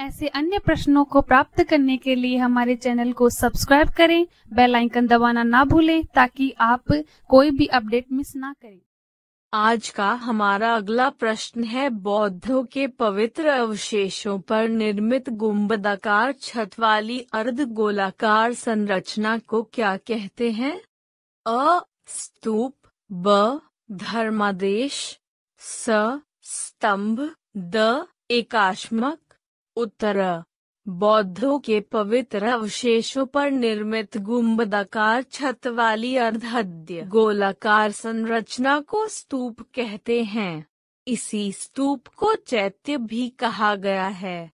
ऐसे अन्य प्रश्नों को प्राप्त करने के लिए हमारे चैनल को सब्सक्राइब करें बेल आइकन दबाना ना भूलें ताकि आप कोई भी अपडेट मिस ना करें आज का हमारा अगला प्रश्न है बौद्धों के पवित्र अवशेषों पर निर्मित गुम्बदाकार छत वाली अर्ध गोलाकार संरचना को क्या कहते हैं अ स्तूप ब धर्मादेश स स्तंभ द एकाश्मक उत्तर बौद्धों के पवित्र अवशेषों पर निर्मित गुम्बदाकार छत वाली अर्धद्य गोलाकार संरचना को स्तूप कहते हैं इसी स्तूप को चैत्य भी कहा गया है